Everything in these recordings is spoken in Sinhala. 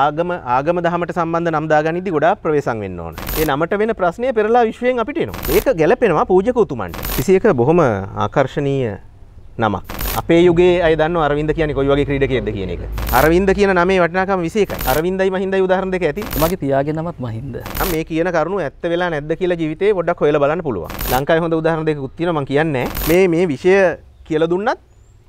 ආගම ආගම දහමට සම්බන්ධ නම්දාගනිදි ගොඩා ප්‍රවේසන් වෙන්න ඕන. ඒ නමට වෙන ප්‍රශ්නය පෙරලා විශ්වයෙන් අපිට එනවා. ඒක ගැලපෙනවා පූජක උතුමන්ට. 21 බොහොම ආකර්ශනීය නමක්. අපේ යුගයේ අය දන්නව අරවින්ද කියන්නේ කොයි වගේ ක්‍රීඩකයෙක්ද කියන එක. අරවින්ද කියන නමේ වටිනාකම 21යි. අරවින්දයි මහින්දයි උදාහරණ දෙක ඇති. මගේ පියාගේ නමත් මහින්ද. මම මේ කියන කරුණු ඇත්ත වෙලා නැද්ද කියලා ජීවිතේ පොඩ්ඩක් හොයලා බලන්න පුළුවන්. ලංකාවේ හොඳ උදාහරණ දෙකක් තියෙනවා මම කියන්නේ. මේ මේ විෂය කියලා දුන්නත්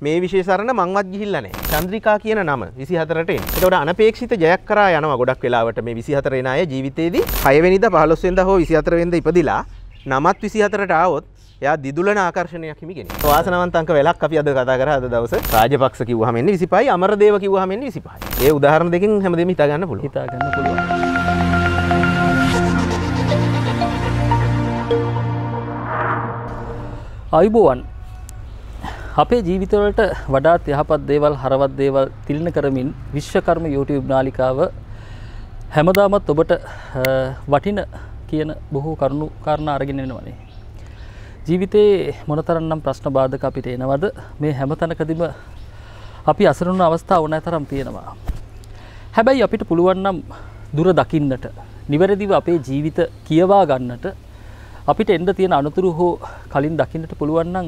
මේ විශේෂරණ මංවත් ගිහිල්ලනේ චන්ද්‍රිකා කියන නම විසි හතරට එතවට අනපේක්ෂිත ජයක් කරා යනවා ගොඩක් වෙලාවට මේ විසි හතරෙන අය ජීවිතයේදී හයවෙනිද පහලොස්වෙන්ද හෝ විසි හතරවෙද ඉපදිලා නමත් විසි හතරට ආවොත් යා දිදුලන ආකර්ශණයක් හිමිගෙන වාසනවන්තක වෙලක් අපි අද කතා කර අද දවස රාජපක්ෂ කිව්වහමෙන් විසිපයි අමරදේව කිව්වහමෙන් විසිපයි ඒ උදාහරණ දෙකින් හැමදේම හිතාගන්න පුළුවන් හිතාගන්න පුළුවන් අයිබෝවන් අපේ ජීවිතවලට වඩාත් යහපත් දේවල් හරවත් දේවල් තිලින කරමින් විශ්වකර්ම YouTube නාලිකාව හැමදාමත් ඔබට වටින කියන බොහෝ කරුණු කාරණා අරගෙන එනවනේ. ජීවිතේ මොනතරම්නම් ප්‍රශ්න බාධක අපිට එනවද? මේ හැමතැනකදීම අපි අසරණ අවස්ථා ඕනෑතරම් තියෙනවා. හැබැයි අපිට පුළුවන් නම් දුර දකින්නට, නිවැරදිව අපේ ජීවිත කියවා ගන්නට අපිට එන්න තියෙන අනතුරු හෝ කලින් දකින්නට පුළුවන් නම්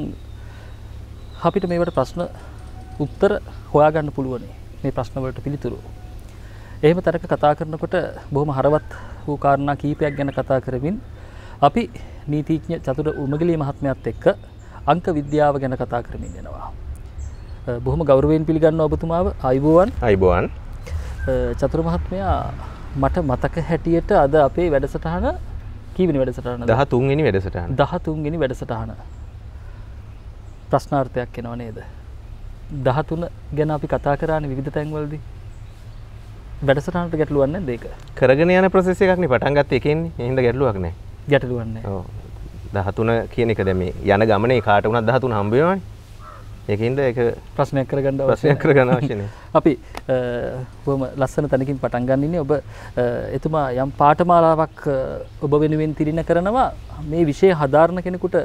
අපිට මේවට ප්‍රශ්න උත්තර හොයාගන්න පුළුවනි මේ ප්‍රශ්නවලට පිළිතුරු. එහෙම තරක කතා කරනකොට බොහොම හරවත් වූ කාරණා කීපයක් ගැන කතා කරමින් අපි නීතිඥ චතුර උමගලී මහත්මයත් එක්ක අංක විද්‍යාව ගැන කතා කරමින් දෙෙනවා. බොහොම ගෞරවයෙන් පිළිගන්න ඔබතුමාව අයිබුවන් අයිබුවන් චතුර මහත්මයා මට මතක හැටියට අද අපේ වැඩසටහන කීවිනි වැඩසටහන දහ තුන්ගනි වැඩසටහන දහ තුන්ගනි වැඩසටහන ප්‍රශ්නාර්ථයක් එනව නේද. දහතුන ගැන අපි කතා කරන්නේ විධ තැන්වලදී වැඩසටහට ගැටලුවන්න දෙක කරගෙන යන ප්‍රසෙස එකක්න පටන් ගත්ත එකෙන් හිද ගැටලුවක්න ගැටලුවන්න දහතුන කියන එක දැම යන ගමනේ කාට වුණත් දහතුන හම්බිවන් එකන්ද එක ප්‍රශ්නයක් කරගන්න ප්‍රශ්නය කරගන්න වශන අපි හොම ලස්සන තැනකින් පටන් ගන්නන්නේ ඔබ එතුමා යම් පාටමාලාවක් ඔබ වෙනුවෙන් තිරින කරනවා මේ විෂය හදාරණ කෙනෙකුට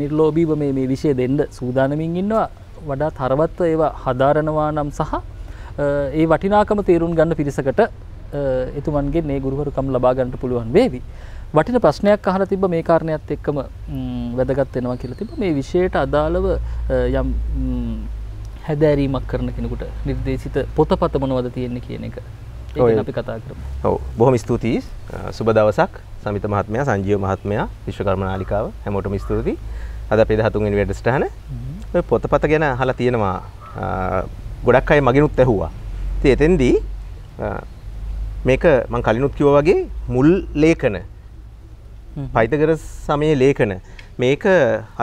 නිර්ලෝබීව මේ විෂය දෙන්න සූදානමින් ඉන්නවා වඩා තරවත්ව ඒවා හදාරනවා නම් සහ ඒ වටිනාකම තේරුම් ගන්න පිරිසකට එතුමන්ගේ මේ ගුරුහරුකම් ලබා ගන්නට පුළුවන් වේවි. වටින ප්‍රශ්නයක් අහලා තිබ්බ මේ කාරණයක් එක්කම වැදගත් වෙනවා කියලා තිබ්බ මේ විෂයට අදාළව යම් හැදෑරීමක් කරන කෙනෙකුට නිර්දේශිත පොතපත මොනවද තියෙන්නේ කියන එක. ඒක අපි කතා කරමු. ඔව් බොහොම ස්තුතියි. සුබ දවසක්. සමිත මහත්මයා සංජීව මහත්මයා විශ්ව කර්මනාලිකාව හැමෝටම ස්තුතියි. අද අපේ 13 වෙනි වැඩසටහන ඔය පොතපත ගැන අහලා තියෙනවා ගොඩක් අය මගිනුත් ඇහුවා. ඉතින් එතෙන්දී මේක මං කලිනුත් කිව්වා වගේ මුල් ලේඛන පයිතගරස් සමයේ ලේඛන මේක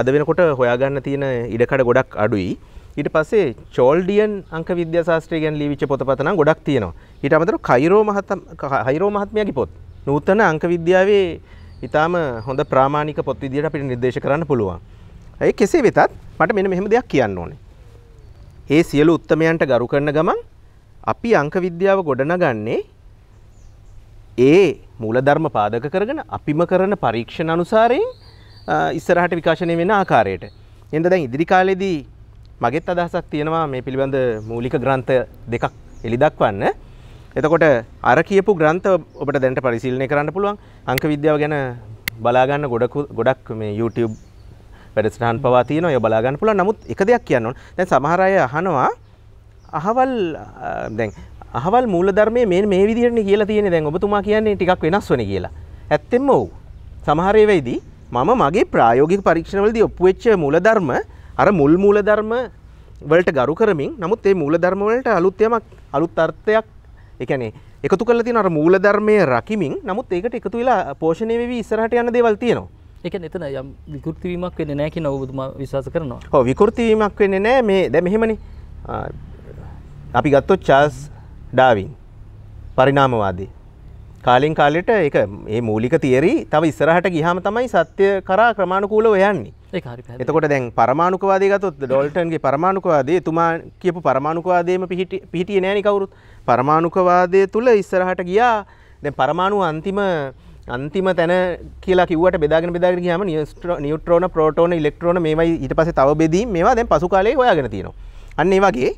අද වෙනකොට හොයාගන්න තියෙන ඉඩකඩ ගොඩක් අඩුයි. ඊට පස්සේ චෝල්ඩියන් අංක විද්‍යා ශාස්ත්‍රය ගැන ලියවිච්ච පොතපත නම් ගොඩක් තියෙනවා. ඊට අමතරව කයිරෝ මහත්ම කයිරෝ මහත්මයාගේ පොත් නූතන අංක විද්‍යාවේ ඉතාම හොඳ ප්‍රාමාණික පොත් විදිහට අපිට නිර්දේශ කරන්න පුළුවන්. ඒ කෙසේ වෙතත් මට මෙන්න මෙහෙම දෙයක් කියන්න ඕනේ. ඒ සියලු උත්මයන්ට ගරු කරන ගමන් අපි අංක විද්‍යාව ගොඩනගන්නේ ඒ මූලධර්ම පාදක කරගෙන අපිම කරන පරීක්ෂණ අනුසාරයෙන් ඉස්සරහට විකාශනය වෙන ආකාරයට. එඳ දැන් ඉදිරි කාලෙදී මගෙත් අදහසක් තියෙනවා මේ පිළිබඳ මූලික ග්‍රන්ථ දෙකක් එලි දක්වන්න. එතකොට අර කියපු ග්‍රන්ථ ඔබට දැන්ට පරිශීලනය කරන්න පුළුවන් අංක විද්‍යාව ගැන බලාගන්න ගොඩක් ගොඩක් මේ YouTube වැඩසටහන් පවා තියෙනවා ඒ බලාගන්න පුළුවන් නමුත් එක දෙයක් කියන්න ඕන දැන් සමහර අය අහනවා අහවල් දැන් අහවල් මූලධර්මයේ මේ මේ විදිහටනේ කියලා තියෙන්නේ දැන් ඔබතුමා කියන්නේ ටිකක් වෙනස් වෙන්නේ කියලා ඇත්තෙන්ම ඔව් සමහර ඒවායිදී මම මගේ ප්‍රායෝගික පරීක්ෂණවලදී ඔප්පු වෙච්ච මූලධර්ම අර මුල් මූලධර්ම වලට ගරු කරමින් නමුත් ඒ මූලධර්ම වලට අලුත් යමක් අලුත් අර්ථයක් එකනේ එකතු කල තින අර මූල ධර්මය රකිමින් නමුත් ඒකට එකතු වෙලා පෝෂණය වී ඉස්සරහට යන දේවල් තියෙනවා එක එතන යම් විකෘතිවීමක් වෙන නෑ කිය නවබතුම විශවාස කරනවා හෝ විකෘතිවීමක් වෙන්න නෑ මේ දැ මෙහෙමනි අපි ගත්තොත් චාස් ඩාවින් පරිනාමවාදී කාලින් කාලෙට එක ඒ මූලික තේරී තව ඉස්සරහට ගිහම තමයි සත්‍ය කරා ක්‍රමාණකූලව යන්නේ එතකොට දැන් පරමාණුකවාදය ගතොත් ඩොල්ටන්ගේ පරමාණුකවාදේ තුමා කියපු පරමාණුකවාදේම පිහිට පිහිටිය නෑනි කවුරුත් පරමාණුකවාදය තුළ ඉස්සරහට ගියා දැන් පරමාණු අන්තිම අන්තිම තැන කියලා කිවට බෙදාගෙන බෙදාගෙන ගියාම නියුට්‍රෝන ප්‍රෝටෝන ඉලෙක්ට්‍රෝන මේවයි ඊට පස්සේ තව බෙදීම් මේවා දැන් පසු කාලේ හොයාගෙන තියෙනවා අන්න ඒ වගේ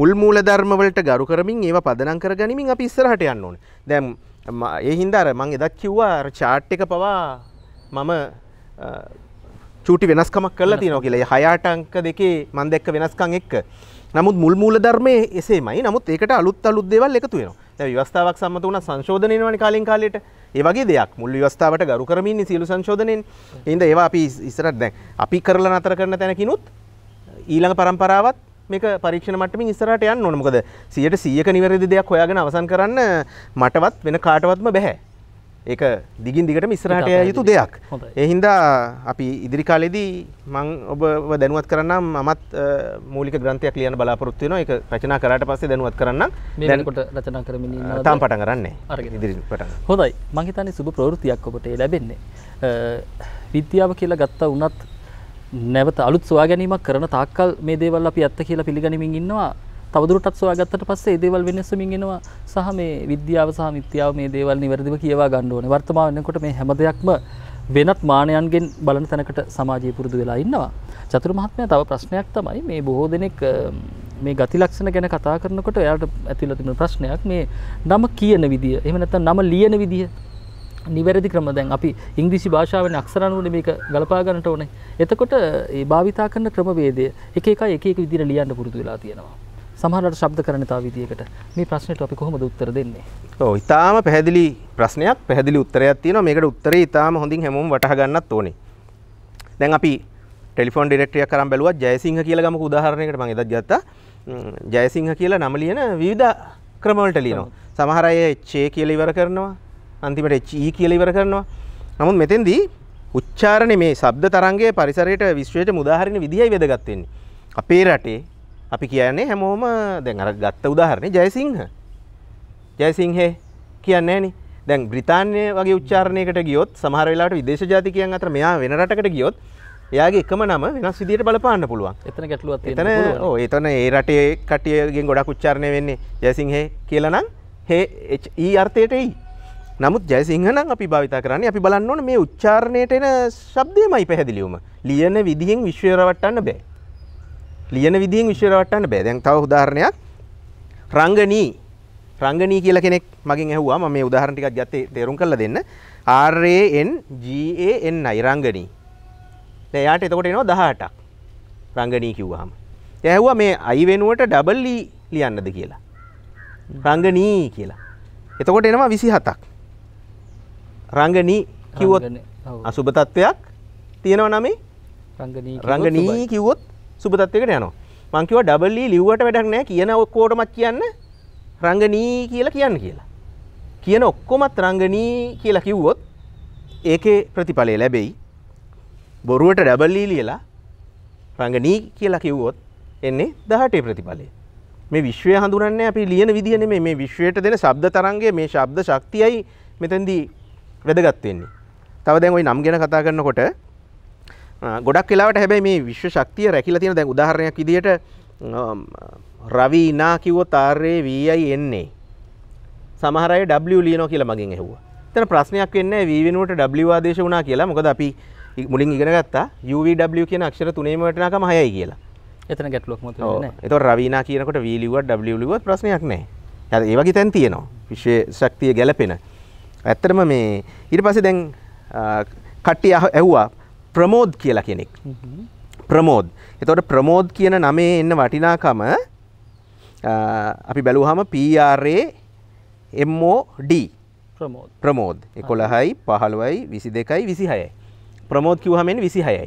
මුල් මූලධර්ම වලට ගරු කරමින් ඒවා පදනම් කර ගනිමින් අපි ඉස්සරහට යන්න ඕනේ දැන් ඒ හින්දාර මං එදා කිව්වා චාට් එක පවා මම චූටි වෙනස්කමක් කරලා තියෙනවා කියලා හයාට අංක දෙකේ මන් දැක්ක වෙනස්කම් එක්ක නමුත් මුල් මූල ධර්මයේ එසේමයි නමුත් ඒකට අලුත් අලුත් දේවල් එකතු වෙනවා දැන් විවස්ථාවක් සම්මත වුණා සංශෝධන වෙනවනේ කාලෙන් කාලයට ඒ වගේ දෙයක් මුල් විවස්ථාවට ගරු කරමින් ඉන්නේ සියලු සංශෝධනෙන් එහෙනම් ඒවා අපි ඉස්සරහට දැන් අපි කරලා නතර කරන තැනකිනුත් ඊළඟ પરම්පරාවත් මේක පරීක්ෂණ මට්ටමින් ඉස්සරහට යන්න ඕන මොකද 100ට 100ක නිවැරදි දෙයක් හොයාගෙන අවසන් කරන්න මටවත් වෙන කාටවත්ම බෑ ඒක දිගින් දිගට ඉස්රහටය යුතු දෙයක් එහින්දා අපි ඉදිරි කාලෙදී මං ඔබ දැනුවත් කරන්නම් මත් මූලික ග්‍රන්ථයක් ලියන බලාපොරොත්තු වෙන එක රචනා කරට පස්සේ දැනුවත් කරන්න දැනකොට රචනා කරමින් තාම් පටන් කරන්නේ ඉදිරිට හොඳයි මහිතනි සුබ ප්‍රවෘතියක් ඔබට ලැබෙන්නේ විද්‍යාව කියලා ගත්තා වනත් නැවත අලුත් සවා ගැනීමක් කරන තාක්කල් මේ දේවල් අපි ඇත්ත කියලා පිළිගනිමින් ඉන්නවා තවදුරටත් සොයාගත්තට පස්සේ දේවල් වෙනස් වෙමින් එනවා සහ මේ විද්‍යාව සහ මිත්‍යාව මේ දේවල් නිවැරදිව කියවා ගන්න ඕනේ. වර්තමාන වෙනකොට මේ හැම දෙයක්ම වෙනත් මානයන්ගෙන් බලන තැනකට සමාජය පුරුදු වෙලා ඉන්නවා. චතුර මහත්මයා තව ප්‍රශ්නයක් තමයි මේ බොහෝ දෙනෙක් මේ ගති ලක්ෂණ ගැන කතා කරනකොට එයාට ඇතිවලා තියෙන ප්‍රශ්නයක් මේ නම කියන විදිය. එහෙම නැත්නම් නම ලියන විදිය. නිවැරදි ක්‍රම දැන් අපි ඉංග්‍රීසි භාෂාවෙන් අක්ෂර අනුව මේක ගලපා ගන්නට ඕනේ. එතකොට ඒ භාවිතා කරන ක්‍රමවේදය එක එක එක එක විදිහට ලියන්න පුරුදු වෙලා තියෙනවා. සමහරට ශබ්ද කරනතා විදියකට මේ ප්‍රශ්නයට අපි කොහොමද උත්තර දෙන්නේ? ඔව් ඉතාලම පැහැදිලි ප්‍රශ්නයක් පැහැදිලි උත්තරයක් තියෙනවා මේකට උත්තරේ ඉතාලම හොඳින් හැමෝම වටහා ගන්නත් ඕනේ. දැන් අපි ටෙලිෆෝන් ඩිරෙක්ටරියක් කරන් බැලුවා ජයසිංහ කියලා ගමක උදාහරණයකට මම එදත් ගත්තා. ජයසිංහ කියලා නම ලියන විවිධ ක්‍රමවලට ලියනවා. සමහර අය HA කියලා ඉවර කරනවා. අන්තිමට HE කියලා ඉවර කරනවා. නමුත් මෙතෙන්දී උච්චාරණය මේ ශබ්ද තරංගයේ පරිසරයට විශ්වයට මුදාහරින විදිහයි වැදගත් වෙන්නේ. අපේ රටේ අපි කියන්නේ හැමෝම දැන් අර ගත්ත උදාහරණේ ජයසිංහ ජයසිංහේ කියන්නේ නෑනේ දැන් බ්‍රිතාන්‍ය වගේ උච්චාරණයකට ගියොත් සමහර වෙලාවට විදේශ ජාතිකයන් අතර මෙයා වෙන රටකට ගියොත් එයාගේ එකම නම වෙනස් විදිහට බලපාන්න පුළුවන්. එතන ගැටලුවක් තියෙන පුළුවන්. ඔව් එතන ඒ රටේ කට්ටියගෙන් ගොඩක් උච්චාරණය වෙන්නේ ජයසිංහේ කියලා නම් හේ ඊ e අර්ථයට එයි. නමුත් ජයසිංහන අපි භාවිතා කරන්නේ අපි බලන්න ඕන මේ උච්චාරණයට එන ශබ්දයමයි පැහැදිලිවම ලියන විදිහෙන් විශ්වරවට්ටන්න බෑ ලියන විදිහෙන් විශ්වයට වටන්න බෑ. දැන් තව උදාහරණයක් රංගනී රංගනී කියලා කෙනෙක් මගෙන් ඇහුවා මම මේ උදාහරණ ටිකක් ගත්තේ තේරුම් කරලා දෙන්න. R A N G A N I රංගනී. දැන් එයාට එතකොට එනවා 18ක්. රංගනී කිව්වහම. එයා ඇහුවා මේ I වෙනුවට ඩබල් E ලියන්නද කියලා. රංගනී කියලා. එතකොට එනවා 27ක්. රංගනී කිව්වොත් අසුබ තත්වයක් තියෙනවා නම් රංගනී රංගනී කිව්වොත් සුබතත්වයකට යනවා මංකිව ඩබල් E ලිව්වට වැඩක් නැහැ කියන ඔක්කොටමත් කියන්න රංගනී කියලා කියන්න කියලා කියන ඔක්කොමත් රංගනී කියලා කිව්වොත් ඒකේ ප්‍රතිඵලය ලැබෙයි බොරුවට ඩබල් E ලියලා රංගනී කියලා කිව්වොත් එන්නේ 18 ප්‍රතිඵලය මේ විශ්වය හඳුනන්නේ අපි ලියන විදිහ නෙමෙයි මේ විශ්වයට දෙන ශබ්ද තරංගය මේ ශබ්ද ශක්තියයි මෙතෙන්දී වැදගත් වෙන්නේ. තව දැන් ওই නම් ගැන කතා කරනකොට ගොඩක් කලාට හැබැයි මේ විශ්ව ශක්තිය රැකිල තියෙන දැන් උදාහරණයක් විදිට රවී නා කිව්ව තාර්රය වීයි එන්නේ සමහරයි ඩ ලියනෝ කියලා මගින් එහුව තන ප්‍රශ්නයක් වෙන්න වීවෙනුවට ඩ්වාදේශ වනා කියලා මොකද අපි මුලින් ඉගෙනගත්තා UW කියන අක්ෂර තුනේමටනකම හයයි කියලා එතන ගැටලොක් එත රවිනා කියනකට වීලිුව ඩලිව ප්‍රශ්නයක් නෑ හ ඒවගේ තැන් තියෙනවා විශ්ව ශක්තිය ගැලපෙන ඇත්තරම මේ ඉට පස දැන් කට්ටිය ඇහ්වා ප්‍රමෝද් කියලා කෙනෙක් ප්‍රමෝද් එතවට ප්‍රමෝද් කියන නමේ එන්න වටිනාකම අපි බැලූහම පRA MOD ප්‍රමෝද් එකොළහයි පහළුවයි විසි දෙකයි විසි හයයි ප්‍රමෝද් කිව්හමෙන් විසි හයයි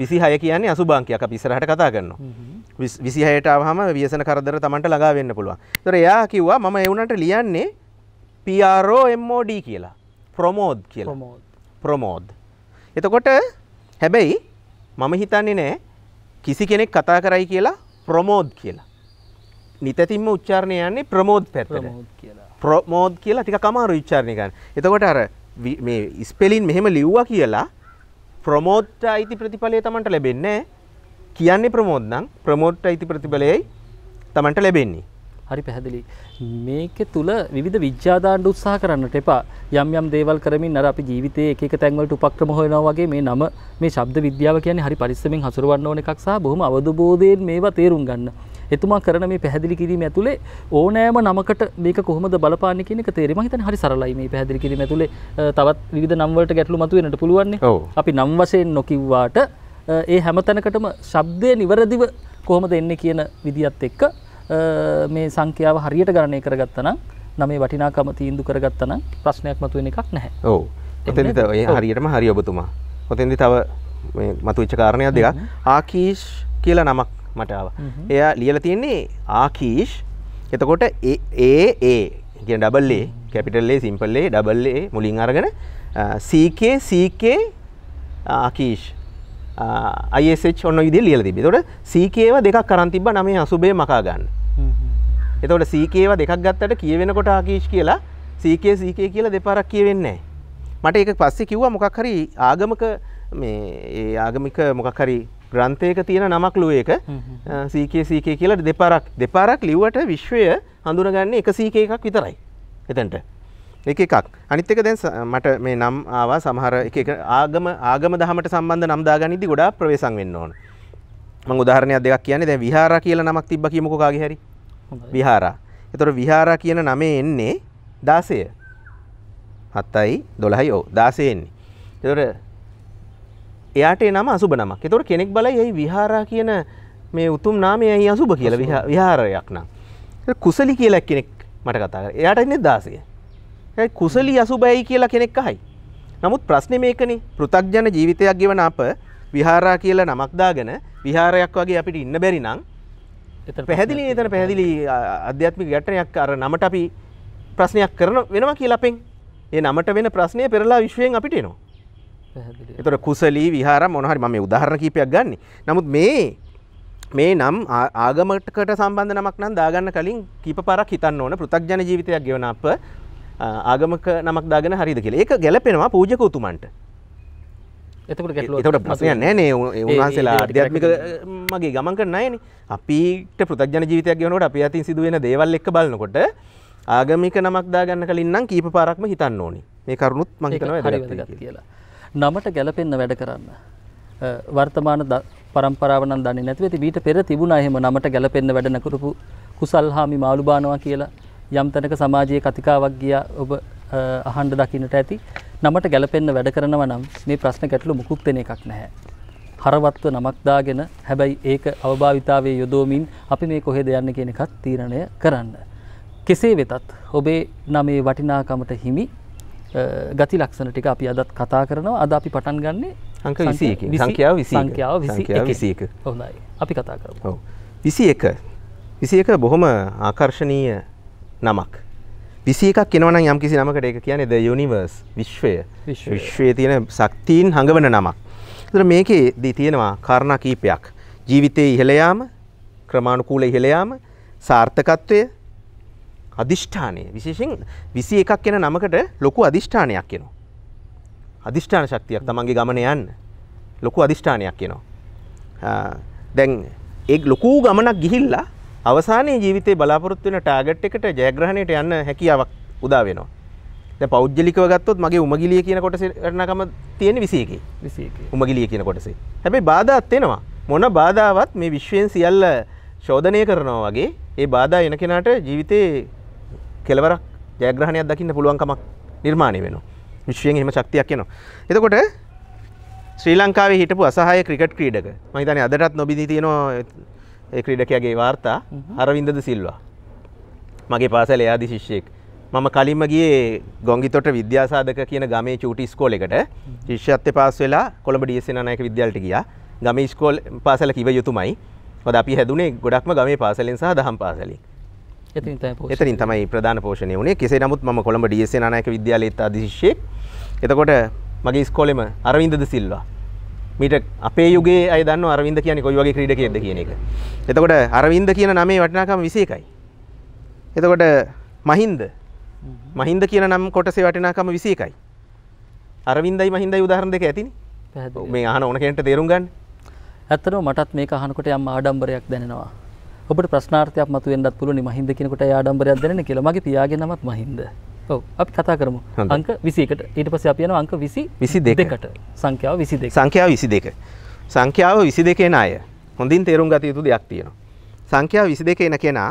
විසි හය කියන්නේ අසුභංකයක් පිසරහට කතා කරන්න විසිහයටාවහම වියසන කරදර තමන්ට ලගා වෙන්න පුළුවන් තොර එයා කිව්වා මම එවුනට ලියන්නේ PRO MOD කියලා ප්‍රමෝද් කියලා ප්‍රමෝද් එතකොට හැබැයි මම හිතන්නේ නෑ කිසි කෙනෙක් කතා කරයි කියලා ප්‍රමෝද් කියලා. නිතැතින්ම උච්චාරණය යන්නේ ප්‍රමෝද් පැත්තට ප්‍රමෝද් කියලා ටික කමාරු විච්චාරණය ගන්න. එතකොට අර මේ ඉස්පෙලින් මෙහෙම ලිව්වා කියලා ප්‍රමෝද්ට අයිති ප්‍රතිඵලය තමන්ට ලැබෙන්නේ කියන්නේ ප්‍රමෝද් නම් ප්‍රමෝඩ්ට අයිති ප්‍රතිඵලයයි තමන්ට ලැබෙන්නේ. හරි පැහැදිලි මේක තුළ විධ විද්‍යාදාන්ඩ උත්සාහ කරන්නට එපා යම් යම් දේවල් කරමින් අර අපි ජීවිතය එක තැන්වලට උපක්‍රම හොයනවාගේ මේ නම මේ ශබ්ද විද්‍යාව කියන්නේ හරි පරිස්සමින් හසුරවන්න ඕන එකක් සහ බොහොම අවබෝධයෙන් මේවා තේරුම් ගන්න එතුමා කරන මේ පැහැදිලි කිරීම ඇතුළේ ඕනෑම නමකට මේක කොහොමද බලපාන්නේ කියන එක තේරෙම හිතන හරි සරලයි මේ පැහැදිලි කිරීම ඇතුළේ තවත් විවිධ නම් වලට ගැටලු මතුවෙන්නට පුළුවන් අපි නම් වශයෙන් නොකිව්වාට ඒ හැමතැනකටම ශබ්දය නිවැරදිව කොහොමද එන්නේ කියන විදිහත් එක්ක මේ සංඛ්‍යාව හරියට ගණනය කරගත්තනම් නම් මේ වටිනාකම තීන්දුව කරගත්තනම් ප්‍රශ්නයක් මතුවෙන එකක් නැහැ. ඔව්. එතෙන්ද ඒ හරියටම හරි ඔබතුමා. ඔතෙන්දි තව මේ මතුවෙච්ච කාරණයක් දෙකක්. ආකීෂ් කියලා නමක් මට ආවා. එයා ලියලා තියෙන්නේ ආකීෂ්. එතකොට ඒ ඒ කියන double A capital A simple A double A මුලින් අරගෙන CK CK ආකීෂ් අයිස් ඔන්න ඉදි ලියල තිබේ තොට සීකේව දෙකක් කරන්තිබ නමේ අසුබේ මකා ගන්න එතවට සීකේව දෙකක් ගත්තට කියවෙනකොට ආකීෂ් කියලා සීකේ සීකේ කියලා දෙපාරක් කියවෙන්නේ මට ඒක පස්සේ කිව්වා මොකක් හරි ආගමක මේ ඒ ආගමික මොකක් හරි ග්‍රන්ථයක තියෙන නමක් ලුව එක සීකේ සීකේ කියලා දෙපාරක් දෙපාරක් ලිව්වට විශ්වය හඳුනගන්නේ එක සීකේ එකක් විතරයි එතැන්ට එක එකක් අනිත් එක දැන් මට මේ නම් ආවා සමහර එක එක ආගම ආගම දහමට සම්බන්ධ නම් දාගනිද්දි ගොඩාක් ප්‍රවේසම් වෙන්න ඕන මම උදාහරණයක් දෙකක් කියන්නේ දැන් විහාර කියලා නමක් තිබ්බ කියමුකෝ කාගේ හරි විහාරා. එතොට විහාරා කියන නමේ එන්නේ දාසය හත්තයි දොළහයි ඔව දාසයෙන්නේ. තොර එයාට නම අසුබ නමක් තොර කෙනෙක් බලයි ඇයි විහාරා කියන මේ උතුම් නාමය ඇයි අසුභ කියල විහාරයක් නම්. කුසලි කියලක් කෙනෙක් මට කතා එයාට එන්න දාසය. කුසලි අසුබයි කියලා කෙනෙක් අහයි. නමුත් ප්‍රශ්න මේකනේ පෘතක්ජන ජීවිතයක් ගෙවන අප විහාරා කියලා නමක්දාගෙන විහාරයක් වගේ අපිට ඉන්න බැරි නම් පැහැදිලි එතන පැහැදිලි අධ්‍යාත්මි ගැටනයක් අර නමට අපි ප්‍රශ්නයක් කරන වෙනවා කියලපෙන් ඒ නමට වෙන ප්‍රශ්නය පෙරලා විශ්වයෙන් අපිට එනවා එතට කුසලී විහාර මොනහරි මම උදාහරණ කීපයක් ගන්න නමුත් මේ මේ නම් ආගමටකට සම්බන්ධ නමක් නම් දාගන්න කලින් කීප පරක් හිතන්න ඕන පෘතක්ජන ජීවිතයක් ගෙවන අප ආගමක නමක් දාගෙන හරිද කියලා ඒක ගැලපෙනවා පූජක උතුමන්ට එතකට එතට ප්‍රශ්නය නෑනේ ඒ උන්හන්සේලා අධ්‍යාත්මික මගේ ගමන් කරන්නයන අපිට පෘතක්ජන ජීවිතයක් ගනට අපි අතින් සිදුවෙන දේවල් එක් බලනකොට ආගමික නමක් දාගන්න කලින්නම් කීප පාරක්ම හිතන්න ඕනි මේ කරුණුත් මංකන කියලා නමට ගැලපෙන්න වැඩ කරන්න වර්තමාන පරම්පරාවන දන්න නැතිවති බීට පෙර තිබුණ එහෙම නමට ගැලපෙන්න වැඩනකරපු කුසල් හාමි මාළුබානවා කියලා යම් තැනක සමාජයේ කතිකාවක් ගිය ඔබ අහන්ඩ දකින්නට ඇති නමට ගැලපෙන්න්න වැඩ කරනව නම් මේ ප්‍රශ්න ගැටලු මුකුක් දෙන එකක් නැහැ. හරවත්ව නමක්දාගෙන හැබැයි ඒක අවභාවිතාවේ යොදෝමින් අපි මේ කොහෙද යන්න කියන එකත් තීරණය කරන්න. කෙසේ වෙතත් ඔබේ නමේ වටිනාකමට හිමි ගති ලක්ෂණ ටික අපි අදත් කතා කරනවා අද අපි පටන් ගන්නේ අංක සංඛ්‍යාව සංඛ්‍යාව විසික හොඳයි අපි කතා කර විසි එක විසි එක බොහොම ආකර්ශණීය නමක් විසි එකක් කෙනවන යම් කිසි නමකට එක කියන්නේ ද යුනිවර්ස් විශ්වය විශ්වය තියෙන ශක්තිීන් හඟවන නමක් තර මේකේ දී තියෙනවා කාරණ කීපයක් ජීවිතය ඉහළයාම ක්‍රමාණුකූල ඉහළයාම සාර්ථකත්වය අධිෂ්ඨානය විශේෂෙන් විසි එකක් කෙන නමකට ලොකු අධිෂ්ඨානයක් කෙනවා අධිෂ්ඨාන ශක්තියක් තමන්ගේ ගමන යන්න ලොකු අධිෂ්ඨානයක් කියනවා දැන් ඒ ලොකු ගමනක් ගිහිල්ලා අවසානයේ ජීවිතේ බලාපොරොත්තු වෙන ටාගට් එකට ජයග්‍රහණයට යන්න හැකියාවක් උදා වෙනවා. දැන් පෞද්ගලිකව ගත්තොත් මගේ උමගිලිය කියන කොටසේ වටිනාකම තියෙන්නේ 21. 21. උමගිලිය කියන කොටසේ. හැබැයි බාධාත් එනවා. මොන බාධාවත් මේ විශ්වයෙන් සියල්ල ශෝධනය කරනවා වගේ ඒ බාධා එන කෙනාට ජීවිතේ කෙලවරක් ජයග්‍රහණයක් දකින්න පුළුවන්කමක් නිර්මාණය වෙනවා. විශ්වයෙන් එහෙම ශක්තියක් එනවා. එතකොට ශ්‍රී ලංකාවේ හිටපු අසහාය ක්‍රිකට් ක්‍රීඩක මම හිතන්නේ අදටත් නොබිඳී තියෙනවා ඒ ක්‍රීඩකයාගේ වාර්තා හරවින්දද සිල්වා. මගේ පාසල එයාදි ශිෂ්‍යයෙක්. මම කලින්ම ගියේ ගොංගිතොට විද්‍යාසාධක කියන ගමේ චූටි ස්කෝලෙකට ශිෂ්‍යත්වය පාස් වෙලා කොළඹ ඩියසෙන නායක විද්‍යාලයට ගියා. ගමේ ස්කෝල් පාසල කිව යුතුමයි. මොකද අපි හැදුනේ ගොඩක්ම ගමේ පාසලෙන් සහ දහම් පාසලෙන්. එතනින් තමයි ප්‍රධාන පෝෂණය වුණේ. කෙසේ නමුත් මම කොළඹ ඩියසෙන නායක විද්‍යාලයේ අධිශිෂ්‍යෙක්. එතකොට මගේ ස්කෝලෙම අරවින්දද සිල්වා මීට අපේ යුගේ අය දන්න අරවිද කියන කොයි වගේ ක්‍රීඩ කියද කියන එක එතකොට අරවින්ද කියන නමේ වටනාකම විසේකයි එතකොට මහින්ද මහින්ද කියන නම් කොටසේ වටිනාකම විසේකයි අරවින්දයි මහින්දයි උදාහරණ දෙක ඇතිනි මේ ආන ඕන කෙනට තේරුම් ගන්න ඇත්තනෝ මටත් මේ අහනකොට යම් ආඩම්බරයක් දැනෙනවා ඔබට ප්‍රශ්නාර්ථයක් මතුවෙන්නත් පුළුවන් මහින්ද කෙනෙකුට ආඩම්බරයක් දැනෙන කියලා මගේ පියාගේ නමත් මහින්ද අපි කතා කරමු අංක විසිකට ඊට පස අපයන අංක විසි විසි දෙකට සංඛ්‍යාව විසි දෙ සංඛ්‍යාව විසි දෙක සංඛ්‍යාව විසි දෙකෙන අය හොඳින් තේරුම් ගත යුතු දෙයක් තියෙනවා සංඛ්‍යාව විසි දෙක එන කෙනා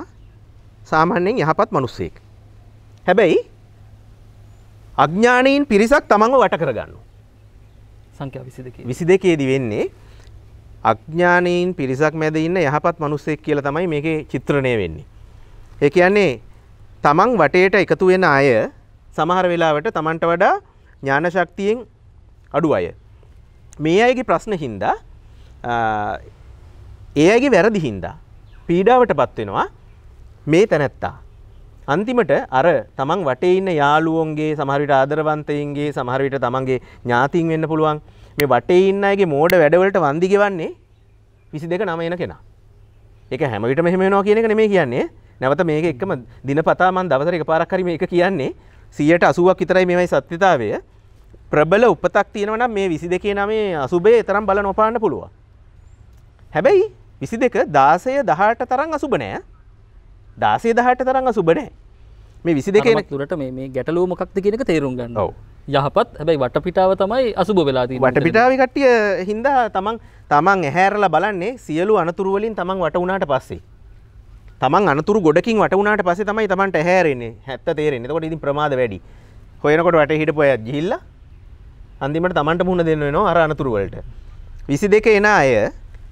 සාමාන්‍යයෙන් යහපත් මනුස්සයෙක් හැබැයි අඥ්ඥානීන් පිරිසක් තමඟ වට කරගන්න සංඛ්‍යා විසි දෙකේදී වෙන්නේ අඥ්ඥානීන් පිරිසක් මැද ඉන්න යහපත් මනුස්සෙක් කියල තමයි මේක චිත්‍රණය වෙන්නේ. ඒ කියන්නේ තමන් වටේට එකතු වෙන අය සමහර වෙලාවට තමන්ට වඩා ඥානශක්තියෙන් අඩු අය. මේ අයගේ ප්‍රශ්න හින්දා ඒ අයගේ වැරදි හින්දා පීඩාවට පත්වෙනවා මේ තැනැත්තා. අන්තිමට අර තමන් වටේ ඉන්න යාළුවන්ගේ සමහරවිට ආදරවන්තයින්ගේ සමහරවිට තමන්ගේ ඥාතින් වෙන්න පුළුවන් මේ වටේ ඉන්න අයගේ මෝඩ වැඩවලට වන්දි ගෙවන්නේ විසි දෙක නම එන කෙනා. එක හැමවිට මෙහෙම වෙනවා කියන එක නෙමේ කියන්නේ නැවත මේක එක්කම දිනපතාමන් දවසර එක පාරක්කරි මේක කියන්නේ සියයට අසුවක් විතරයි මෙමයි සත්‍යතාවය ප්‍රබල උපතක් තියෙනවන මේ විසි දෙකේ නමේ අසුබේ තරම් බල නොපාන්න පුළුව හැබැයි විසි දෙක දාසය දහට තරම් අසුබනෑ දාසේ දහට තරම් අසුබනෑ මේ විසි දෙකේ තුරට මේ ගැටලූ මොකක්ද කියනක තේරුම් ගන්න යහපත් හැබයි වට පිටාව තමයි අසුබ වෙලාදී වට පිටාව කට්ටිය හින්දා තමන් තමන් ඇහැරලා බලන්නේ සියලු අනතුරුවලින් තමන් වට වුණට පස්සේ තමන් අනතුර ගොඩකින් වටුණට පස තමයි තමන්ට හැරෙන්නේ හැත්ත තේරෙන්නේ කොට ඉතින් ප්‍රමාද වැඩි හොයනකොට වැට හිටපොය ගිහිල්ල අන්තිමට තමන්ට මුහුණ දෙන්න වෙනවා අර අනතුරු වලට. 22 එන අය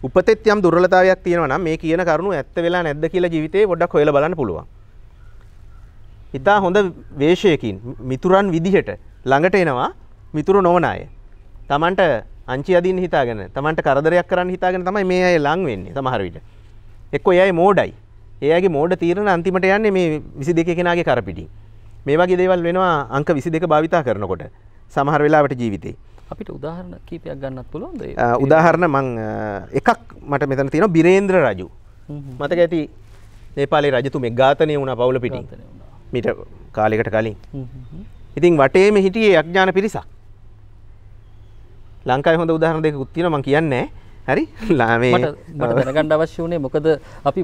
උපතෙත් යම් දුර්වලතාවයක් තියෙනවා නම් මේ කියන කරුණු ඇත්ත වෙලා නැද්ද කියලා ජීවිතේ පොඩ්ඩක් හොයලා බලන්න පුළුවන්. ඉතා හොඳ වේශයකින් මිතුරන් විදිහට ළඟට එනවා මිතුරු නොවන අය. Tamanට අංචි අදින්න හිතාගෙන Tamanට කරදරයක් කරන්න හිතාගෙන තමයි මේ අය ලං වෙන්නේ සමහර විට. එක්කෝ ඒ අය මෝඩයි. ඒගේ මෝඩ තීරණ අන්තිමට යන්නේ මේ විසි දෙක කෙනගේ කරපිටි මේ වගේ දේවල් වෙනවා අංක විසි දෙක භාවිතා කරනකොට සමහර වෙලාවට ජීවිතේ අපිට උදාහරණ කීපයක් ගන්නත් පුළුවන්ද උදාහරණ මං එකක් මට මෙතන තියෙන බිරේන්ද්‍ර රජු මතක ඇති නේපාලේ රජතුමේ ඝාතනය වුණ පවුල පිටි මිට කාලෙකට කලින් ඉතින් වටේම හිටියේ අඥාන පිරිසක් ලංකාවේ හොඳ උදාහරණ දෙකක් තියෙනවා මං කියන්නේ හරි ලාමේ දැනගණ්ඩ අවශ්‍ය වනේ මොකද අපි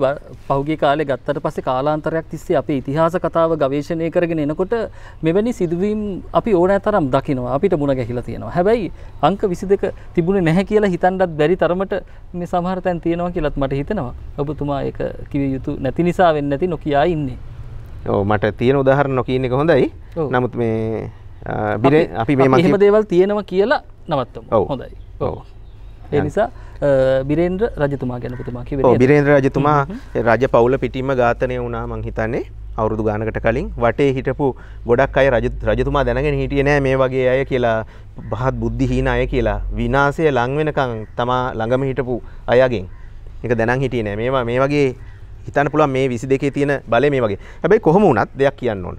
පහුගේ කාලේ ගත්තට පස්සේ කාලාන්තරයක් තිස්සේ අපේ ඉතිහාස කතාව ගවේශණය කරගෙන එනකොට මෙවැනි සිදුවීම් අපි ඕනෑ තරම් දකිනවා අපිට මුණ ගැහිලා තියෙනවා හැබැයි අංක විසි දෙක තිබුණේ නැහැ කියලා හිතන්ඩත් බැරි තරමට මේ සමහර තැන් තියෙනවා කියලත් මට හිතෙනවා ඔබතුමා ඒක කිව යුතු නැති නිසා වෙන්න ඇති නොකයා ඉන්නේ ඕ මට තියෙන උදාහර නොකීන එක හොඳයි නමුත් මේ බිර අපි මේ මහිම දේවල් තියෙනවා කියලා නවත්තම හොඳයි ඕ එනිසා බිරේන්ද්‍ර රජතුමා ගැන පුතුමා කිව බිරේන්ද්‍ර රජතුමා රජ පවුල පිටිම ඝාතනය වුණා මං හිතන්නේ අවුරුදු ගානකට කලින් වටේ හිටපු ගොඩක් අය රජතුමා දැනගෙන හිටිය නෑ මේ වගේ අය කියලා පහත් බුද්ධි හීන අය කියලා විනාසය ලංවෙනකං තමා ළඟම හිටපු අයගෙන් එක දැනන් හිටිය නෑ මේවා මේ වගේ හිතන්න පුළුවන් මේ විසි දෙකේ තියෙන බලය මේ වගේ හැබැයි කොහොම වුණත් දෙයක් කියන්න ඕන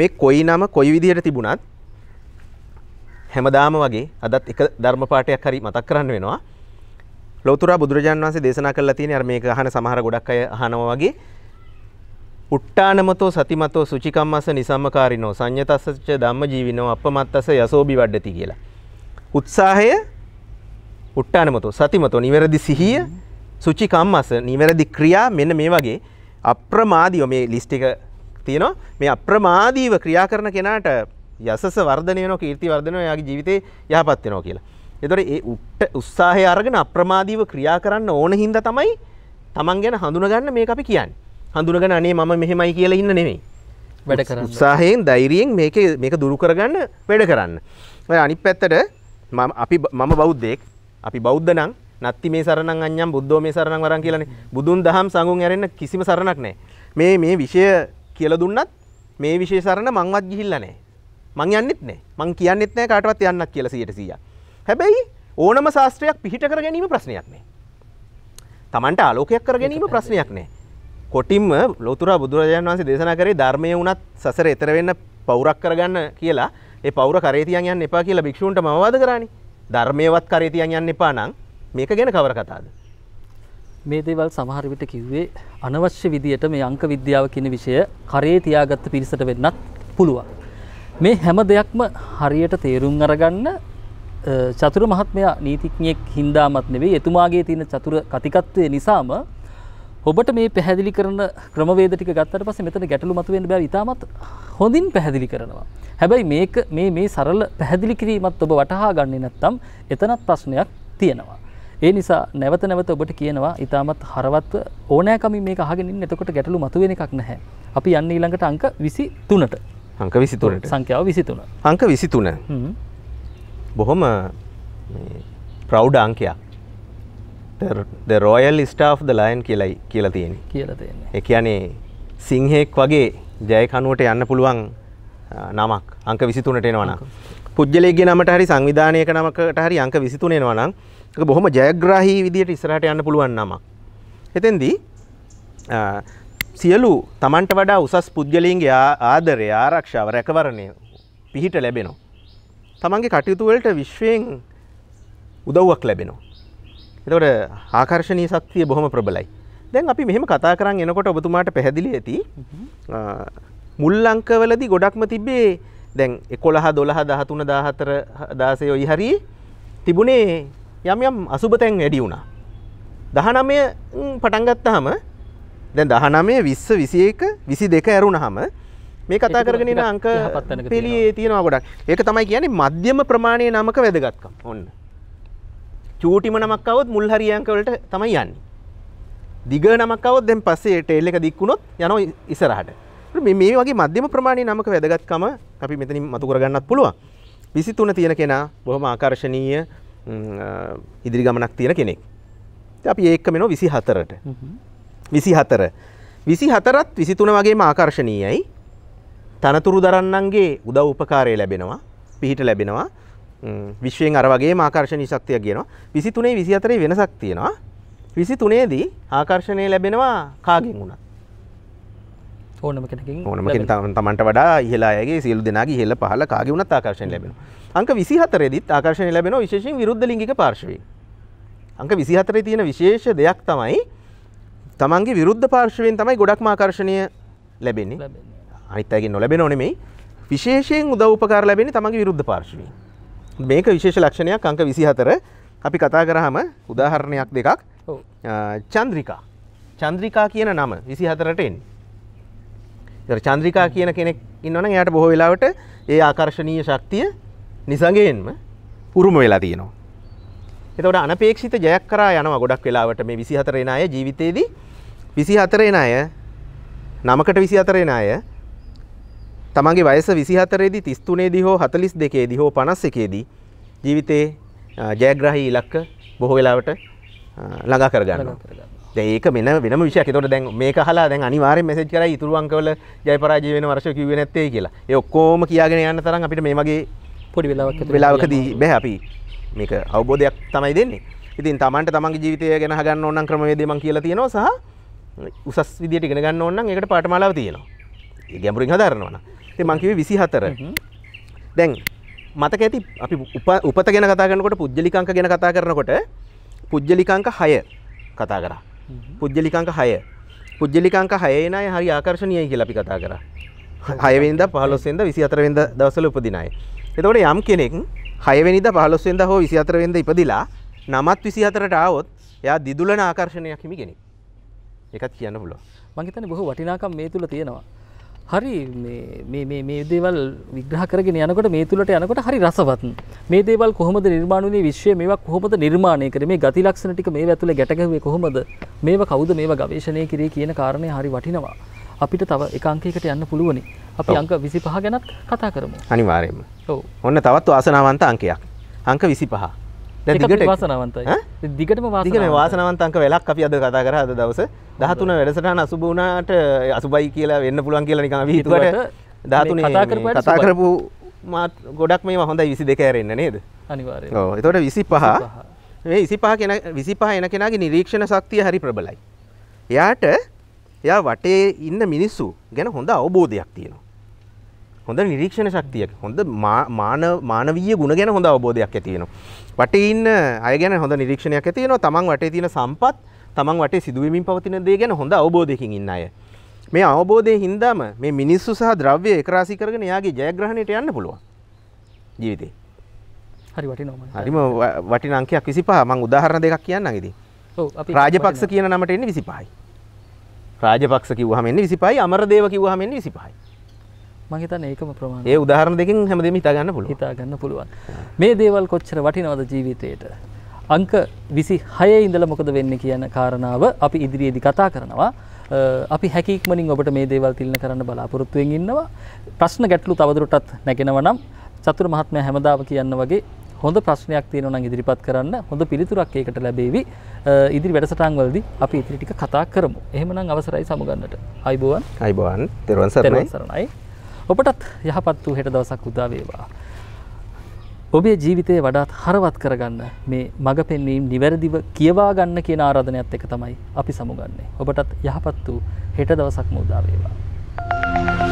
මේ කොයි නම කොයි විදිහට තිබුණත් හැමදාම වගේ අදත් එක ධර්ම පාඩයක් හරි මතක් කරන්න වෙනවා. ලෞතර බුදුරජාන් වහන්සේ දේශනා කළා තියෙන අර මේක අහන සමහර ගොඩක් අය අහනවා වගේ උට්ටානමතෝ සතිමතෝ සුචිකම්මස නිසම්මකාරිනෝ සංයතස්සච ධම්ම ජීවිනෝ අපමත්තස යසෝබි වඩ්ඩති කියලා. උත්සාහය උට්ටානමතෝ සතිමතෝ නිවැරදි සිහිය සුචිකම්මස නිවැරදි ක්‍රියා මෙන්න මේ වගේ අප්‍රමාදීව මේ ලිස්ට් එක තියෙනවා මේ අප්‍රමාදීව ක්‍රියා කරන කෙනාට යසස වර්ධනයන කීර්ති වර්ධනය යාගේ ජීවිතේ යහපත් වෙනවා කියලා. එතකොට ඒ උට්ට උත්සාහය අරගෙන අප්‍රමාදීව ක්‍රියා කරන්න ඕන හින්දා තමයි Taman ගැන හඳුනගන්න මේක අපි කියන්නේ. හඳුනගෙන අනේ මම මෙහෙමයි කියලා ඉන්න නෙමෙයි. වැඩ කරන්න. උත්සාහයෙන් ධෛර්යයෙන් මේක මේක දුරු කරගන්න වැඩ කරන්න. ඔය අනිත් පැත්තට මම අපි මම බෞද්ධයෙක්. අපි බෞද්ධ නම් නත්ති මේ සරණං අඤ්ඤම් බුද්ධෝ මේ සරණං වරන් කියලානේ. බුදුන් දහම් සංගුන් ඇරෙන්න කිසිම සරණක් නැහැ. මේ මේ විෂය කියලා දුන්නත් මේ විෂය සරණ මංවත් ගිහිල්ලා නැහැ. මං යන්නෙත් නෑ මං කියන්නෙත් නෑ කාටවත් යන්නක් කියලා සියට සිය හැබැයි ඕනම ශාස්ත්‍රයක් පිහිට කර ගැනීම ප්‍රශ්නයක් නෑ තමන්ට ආලෝකයක් කර ගැනීම ප්‍රශ්නයක් නෑ කොටින්ම ලොතුර බුදුරජාන් වන්සේ දේශනා කරේ ධර්මය වුණත් සසර එතරවෙන්න පවුරක් කරගන්න කියලා ඒ පවර කරේතියන් යන්න එපා කියලා භික්ෂූන්ට මවාද කරන්නේ ධර්මයවත් කරේතියන් යන්න එපා නම් මේක ගැන කවර කතාද මේ දේවල් සමහර විට කිව්වේ අනවශ්‍ය විදියට මේ අංක විද්‍යාව කියන විෂය කරේ තියාගත්ත පිරිසට වෙන්නත් පුළුවන්. මේ හැම දෙයක්ම හරියට තේරුම් අරගන්න චතුර මහත්මයා නීතිඥයෙක් හින්දාමත් නෙවෙයි එතුමාගේ තියෙන චතුර කතිකත්වය නිසාම ඔබට මේ පැහැදිලි කරන ක්‍රමවේද ටික ගත්තට පස්සේ මෙතන ගැටලු මතුවෙන්න බෑ ඉතාමත් හොඳින් පැහැදිලි කරනවා. හැබැයි මේක මේ මේ සරල පැහැදිලි කිරීමත් ඔබ වටහා ගන්නේ නැත්නම් එතනත් ප්‍රශ්නයක් තියෙනවා. ඒ නිසා නැවත නැවත ඔබට කියනවා ඉතාමත් හරවත්ව ඕනෑකමින් මේක අහගෙන ඉන්න එතකොට ගැටලු මතුවෙන එකක් නැහැ. අපි යන්නේ ඊළඟට අංක 23ට. අංක විසිතුනට සංඛ්‍යාව විසිතුන අංක විසිතුන බොහොම ප්‍රව් අංකයක් රෝයල් ස්ටාෆ් ද ලයින් කියලයි කියලා තියෙන කියලා තියෙන එක යනේ සිංහෙක් වගේ ජයකනුවට යන්න පුළුවන් නමක් අංක විසිතුනට එනවන පුද්ගලයගේ නමට හරි සංවිධානයක නමකට හරි අංක විසිතුනෙනවනම් බොහොම ජයග්‍රාහි විදියට ඉස්රට යන්න පුළුවන් නමක් එතෙන්දී සියලු තමන්ට වඩා උසස් පුද්ගලින්ගේ ආදරය ආරක්ෂාව රැකවරණය පිහිට ලැබෙනවා. තමන්ගේ කටයුතුවලට විශ්වයෙන් උදව්වක් ලැබෙනවා. එතකොට ආකර්ශණී ශක්තිය බොහොම ප්‍රබලයි. දැන් අපි මෙහෙම කතා කරන් එනකොට ඔබතුමාට පැහැදිලි ඇති මුල් අංකවලදී ගොඩක්ම තිබ්බේ දැන් 11 12 13 14 16 ඔයි හරි තිබුණේ යම් යම් අසුබ තැන් වැඩි වුණා. 19 පටන් ගත්තාම දැන් දහනමේ විස්ස විසියක විසි දෙක ඇරුණ හම මේ කතා කරගෙන අංක පෙලියේ තියෙනවා ගොඩක් ඒක තමයි කියන්නේ මධ්‍යම ප්‍රමාණය නමක වැදගත්කම් ඔන්න චූටිම නමක්කවත් මුල් හරියංකවලට තමයි යන්න දිග නමක්කවත් දැන් පස්සේ ටෙල් එක දික්වුණොත් යන ඉසරහට මේ වගේ මධ්‍යම ප්‍රමාණය නමක වැදගත්කම අපි මෙතනින් මතු කරගන්නත් පුළුවන් විසි තුන තියෙන කෙනා බොහොම ආකර්ශණීය ඉදිරි ගමනක් තියෙන කෙනෙක් අපි ඒක්ක මෙනෝ විසි හතරට විසි හතර විසි හතරත් විසිතුන වගේ ආකර්ශණීයයි තනතුරු දරන්නන්ගේ උදව් උපකාරය ලැබෙනවා පිහිට ලැබෙනවා විශ්වයෙන් අර වගේ ආකර්ශණී ශක්තිය කියනවා විසි තුනේ විසි අතරේ වෙනසක් තියෙනවා විසි තුනේදී ආකර්ශණය ලැබෙනවා කාගෙන් වුණා ඕනම කෙනකින් ඕනම තමන්ට වඩා ඉහලාගේ සියලු දෙනාගේ හෙල පහල කාගේ වුණත් ආකර්ශණය ලැබෙන අංක විසි හතරෙදිත් ආකර්ශණය ලැබෙන විශේෂෙන් විරුද්ධ ලිංගික පාර්ශවී අංක විසි හතරේ තියෙන විශේෂ දෙයක් තමයි තමන්ගේ විරුද්ධ පාර්ශවෙන් තමයි ගොඩක් මාකර්ශණය ලැබෙන්නේ අනිත්තගේ නොලැබෙන ඕනෙමයි විශේෂයෙන් උදව්පකාර ලැබෙන තමගේ විරුද්ධ පාර්ශවී මේක විශේෂ ලක්ෂණයක් අංක විසි හතර අපි කතා කරහම උදාහරණයක් දෙකක් චන්ද්‍රිකා චන්ද්‍රිකා කියන නම විසි හතරට එන් චන්ද්‍රිකා කියන කෙනෙක් ඉන්නවන යට බොහෝ වෙලාවට ඒ ආකර්ශණීය ශක්තිය නිසඟයෙන්ම පුරුම වෙලා තියෙනවා එතවට අනපේක්ෂිත ජයක් කරා යනවා ගොඩක් වෙලාවට මේ විසි හතරෙන අය ජීවිතයේදී විසි හතරෙන අය නමකට විසි අතරෙන අය තමන්ගේ වයස විසිහතරේදි තිස්තුනේදී හෝ හතලිස් දෙකේදී හෝ පනස් එකේදී ජීවිතේ ජයග්‍රහහි ඉලක්ක බොහෝ වෙලාවට ළඟා කරගන්න ඒක මෙන වෙන විශෂ තොට දැන් මේ කහලා දැන් අනිවාර මෙසෙච් කර ඉතුරුවන්කවල ජයපරාජය වෙන වර්ශ කිව නැත්තේ කියලා ඔක්කෝම කියාගෙන යන්න තරම් අපිට මේ මගේ පොඩි වෙලාවක් වෙලාවකදී බැහ අපි මේක අවබෝධයක් තමයි දෙන්නේ ඉතින් තමන්ට තමන්ගේ ජීවිතය ගෙන ගන්න ඕන්න ක්‍රමවේදම කියලා තියෙනවා සහ උසස් විදිට ඉගෙන ගන්න ඕන්න එකට පාටමලාව තියෙනවා ගැඹුරින් හදරනවන මංකිව විසි හතර දැන් මතක ඇති අපි උපත ගැන කතාගනකොට පුද්ජලිකංක ගැන කතා කරනකොට පුද්ජලිකංක හය කතා කරා පුද්ජලිකංක හය පුද්ජලිකංක හයනයි හරි ආකර්ශණයයි කියලපි කතා කර හයවෙන්ද පහලොස්සෙන්ද විසි අතරවෙද දවසල උපදිනයි එතකොට යම් කෙනෙක් හයවෙනිද පහලොස්සෙන්ද හෝ විසි අතරවෙද ඉපදිලා නමත් විසි අතරට ආවොත් එයා දිදුලන ආකර්ශණයක් හිමි කෙනෙක් එකත් කියන්න පුලො මංහිතන බොහ වටිනාකම් මේ තුළ තියෙනවා හරි මේ දේවල් විග්‍රහ කරගෙන යනකට මේ තුළට යනකට හරි රසවත් මේ දේවල් කොහොමද නිර්මාණුනේ විශ්වය මේවා කොහොමද නිර්මාණය කරේ මේ ගති ලක්ෂණ ටික මේ ඇතුළ ගැටගහුවේ කොහොමද මේවා කවුද මේවා ගවේෂණය කරේ කියන කාරණේ හරි වටිනවා අපිට තව එක අංකයකට යන්න පුළුවනි අපි අංක 25 ගැනත් කතා කරමු අනිවාර්යයෙන්ම ඔව් ඔන්න තවත් වාසනාවන්ත අංකයක් අංක 25 දිගට වාසනවන්තයි දිගටම වාදිගන වාසනවන්තක වෙලක් අපි අද කතා කර අද දවස දහතුන වැඩසටහන අසුබුණාට අසුබයි කියලා වෙන්න පුළුවන් කියලා නිකම විහිතුවට ධාතුන කතා කරපු මාත් ගොඩක් මේ හොඳයි විසි දෙකෑරෙන්න නේද අනිවාරය එතොට විසි පහ මේ විසි පහ කෙන විසි පහ එන කෙනගේ නිරීක්ෂණ ශක්තිය හරි ප්‍රබලයි එයාට එයා වටේ ඉන්න මිනිස්සු ගැන හොඳ අවබෝධයක් තියෙනවා හොඳ නිරීක්ෂණ ශක්තියක හොඳ මානවීය ගුණ ගැන හොඳ අවබෝධයක් ඇතියෙනවා. වටේ ඉන්න අය ගැන හොඳ නිරීක්ෂණයක් ඇතියෙනවා තමන් වටේ තියෙන සම්පත් තමන් වටේ සිදුවීමින් පවතින දේ ගැන හොඳ අවබෝධයකින් ඉන්න අය. මේ අවබෝධය හින්දාම මේ මිනිස්සු සහ ද්‍රව්‍ය එකරාසි කරගෙන යාගේ ජයග්‍රහණයට යන්න පුළුවන් ජීවිතේ. හරි වටිනවා. හරිම වටින අංකයක් 25 මම උදාහරණ දෙකක් කියන්නම් ඉතින්. ඔව් අපි රාජපක්ෂ කියන නමට එන්නේ 25යි. රාජපක්ෂ කිව්වහම එන්නේ 25යි අමරදේව කිව්වහම එන්නේ 25යි. මහිතන ඒකම ප්‍රමාණ ඒ උදාහරණ දෙකින් හැමදේම හිතාගන්න පුළුවන් හිතාගන්න පුළුවන් මේ දේවල් කොච්චර වටිනවද ජීවිතයට අංක 26 ඉඳලා මොකද වෙන්නේ කියන කාරණාව අපි ඉදිරියේදී කතා කරනවා අපි හැකියක්මනින් ඔබට මේ දේවල් තිලන කරන්න බලාපොරොත්තු වෙමින් ඉන්නවා ප්‍රශ්න ගැටලු තවදුරටත් නැගෙනවා නම් චතුර මහත්මයා හැමදාම කියන වගේ හොඳ ප්‍රශ්නයක් තියෙනවා නම් ඉදිරිපත් කරන්න හොඳ පිළිතුරක් ඒකට ලැබෙවි ඉදිරි වැඩසටහන් වලදී අපි ඉදිරි ටික කතා කරමු එහෙමනම් අවසරයි සමුගන්නට අයිබෝවන් අයිබෝවන් තෙරුවන් සරණයි ඔබටත් යහපත් වූ හෙට දවසක් උදා වේවා. ඔබේ ජීවිතය වඩාත් හරවත් කරගන්න මේ මඟ පෙන්වීම් නිවැරදිව කියවා ගන්න කියන ආරාධනයත් එක තමයි අපි සමුගන්නේ. ඔබටත් යහපත් වූ හෙට දවසක් මුදා වේවා. Thank you.